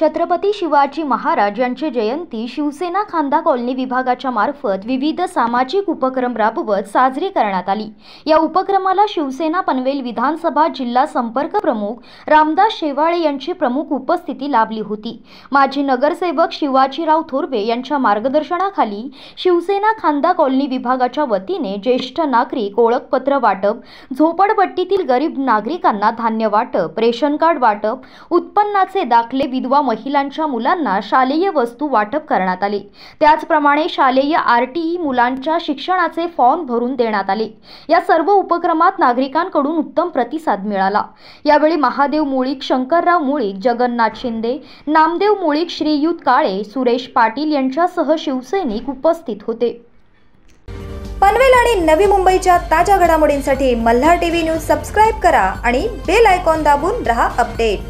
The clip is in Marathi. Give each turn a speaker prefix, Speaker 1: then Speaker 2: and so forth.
Speaker 1: छत्रपती शिवाजी महाराज यांची जयंती शिवसेना खांदा कॉलनी विभागाच्या मार्फत विविध सामाजिक उपक्रम राबवत साजरी करण्यात आली या उपक्रमाला शिवसेना पनवेल विधानसभा जिल्हा संपर्क प्रमुख रामदास शेवाळे यांची प्रमुख उपस्थिती लाभली होती माजी नगरसेवक शिवाजीराव थोरबे यांच्या मार्गदर्शनाखाली शिवसेना खांदा कॉलनी विभागाच्या वतीने ज्येष्ठ नागरिक ओळखपत्र वाटप झोपडपट्टीतील गरीब नागरिकांना धान्य वाटप रेशन कार्ड वाटप उत्पन्नाचे दाखले विधवा महिलांच्या मुलांना शालेय वस्तू वाटप करण्यात आली त्याचप्रमाणे शालेय आर टी ई मुलांच्या शिक्षणाचे फॉर्म भरून देण्यात आले या सर्व उपक्रमात नागरिकांकडून उत्तम प्रतिसाद मिळाला यावेळी महादेव मुळीक शंकरराव मुळीक जगन्नाथ शिंदे नामदेव मुळीक श्रीयुत काळे सुरेश पाटील यांच्यासह शिवसैनिक उपस्थित होते पनवेल आणि नवी मुंबईच्या ताज्या घडामोडींसाठी मल्हार टीव्ही न्यूज
Speaker 2: सबस्क्राईब करा आणि बेल आयकॉन दाबून रहा अपडेट